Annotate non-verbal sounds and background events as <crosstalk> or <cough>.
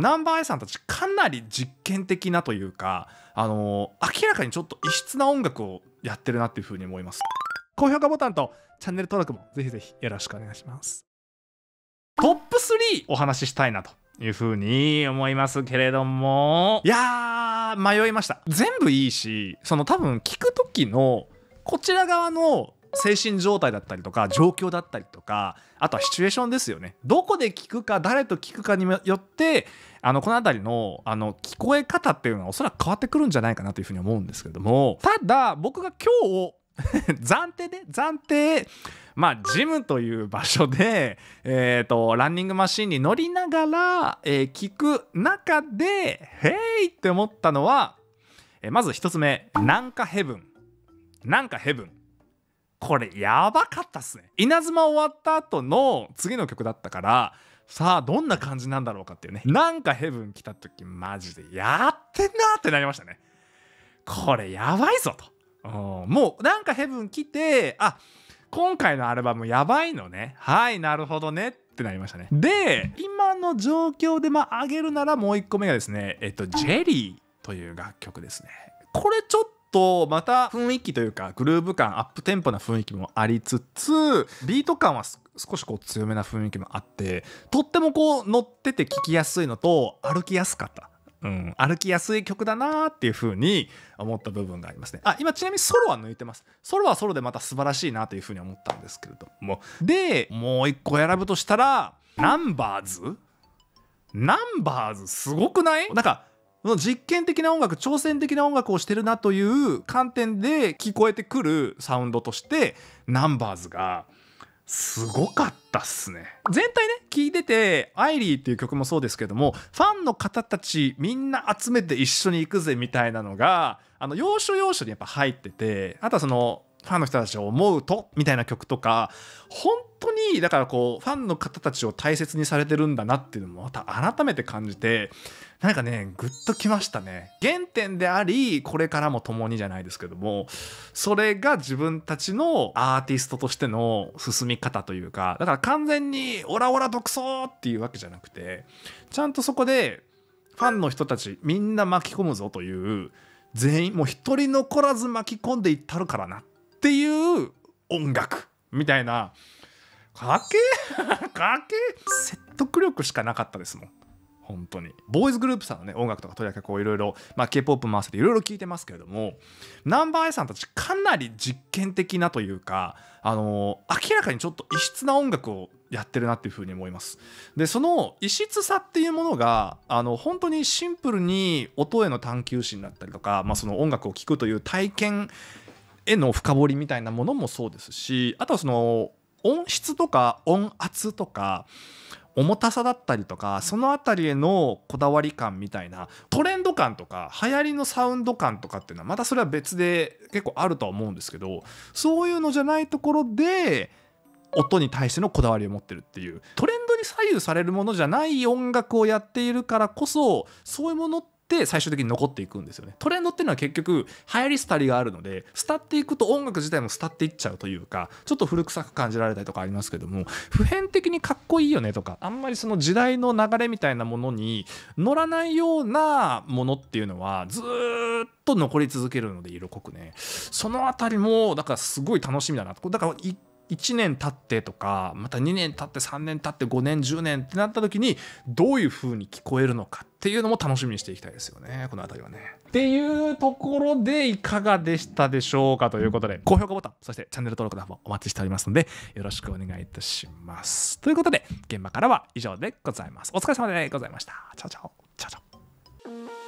ナンバー A さんたちかなり実験的なというか、あのー、明らかにちょっと異質な音楽をやってるなっていうふうに思います。高評価ボタンとチャンネル登録もぜひぜひよろしくお願いします。トップ3お話ししたいなというふうに思いますけれども、いやー、迷いました。全部いいし、その多分聞く時のこちら側の精神状態だったりとか状況だったりとかあとはシチュエーションですよねどこで聞くか誰と聞くかによってあのこの辺りのあの聞こえ方っていうのはおそらく変わってくるんじゃないかなというふうに思うんですけれどもただ僕が今日 <laughs> 暫定で暫定まあジムという場所でえー、とランニングマシンに乗りながら、えー、聞く中で「へい!」って思ったのは、えー、まず1つ目「なんかヘブン」「なんかヘブン」これやばかったっすね稲妻終わった後の次の曲だったからさあどんな感じなんだろうかっていうねなんかヘブン来た時マジでやってんなってなりましたねこれやばいぞともうなんかヘブン来てあ今回のアルバムやばいのねはいなるほどねってなりましたねで今の状況でまあ上げるならもう1個目がですねえっとジェリーという楽曲ですねこれちょっととまた雰囲気というかグルーヴ感アップテンポな雰囲気もありつつビート感は少しこう強めな雰囲気もあってとってもこう乗ってて聴きやすいのと歩きやすかった。うん、歩きやすい曲だなーっていう風に思った部分がありますね。あ、今ちなみにソロは抜いてます。ソロはソロでまた素晴らしいなという風に思ったんですけれども。で、もう一個選ぶとしたら、ナンバーズナンバーズすごくないなんかの実験的な音楽挑戦的な音楽をしてるなという観点で聞こえてくるサウンドとしてナンバーズがすごかったっすね。全体ね、聴いてて、アイリーっていう曲もそうですけども、ファンの方たちみんな集めて一緒に行くぜみたいなのが、あの、要所要所にやっぱ入ってて、あとはその、ファンの人たちを思うとみたいな曲とか本当にだからこうファンの方たちを大切にされてるんだなっていうのもまた改めて感じてなんかねグッときましたね原点でありこれからも共にじゃないですけどもそれが自分たちのアーティストとしての進み方というかだから完全にオラオラ独走っていうわけじゃなくてちゃんとそこでファンの人たちみんな巻き込むぞという全員もう一人残らず巻き込んでいったるからなっ音楽みたいなかけ <laughs> かけ説得力しかなかったですもん本当にボーイズグループさんのね音楽とかとりわけこういろいろ k p o p も合わせていろいろ聴いてますけれどもナンバー i さんたちかなり実験的なというかあのー、明らかにちょっと異質な音楽をやってるなっていうふうに思います。でその異質さっていうものがあの本当にシンプルに音への探求心だったりとか、まあ、その音楽を聴くという体験絵の深掘りみたいなものもそうですしあとはその音質とか音圧とか重たさだったりとかその辺りへのこだわり感みたいなトレンド感とか流行りのサウンド感とかっていうのはまたそれは別で結構あるとは思うんですけどそういうのじゃないところで音に対してのこだわりを持ってるっていうトレンドに左右されるものじゃない音楽をやっているからこそそういうものってって最終的に残っていくんですよねトレンドっていうのは結局流行り廃りがあるので廃っていくと音楽自体も廃っていっちゃうというかちょっと古臭く感じられたりとかありますけども普遍的にかっこいいよねとかあんまりその時代の流れみたいなものに乗らないようなものっていうのはずっと残り続けるので色濃くねその辺りもだからすごい楽しみだなだから1年経ってとかまた2年経って3年経って5年10年ってなった時にどういう風に聞こえるのかっていうのも楽しみにしていきたいですよねこの辺りはね。っていうところでいかがでしたでしょうかということで高評価ボタンそしてチャンネル登録などもお待ちしておりますのでよろしくお願いいたします。ということで現場からは以上でございます。お疲れ様でございました。チャチャオチャチャオ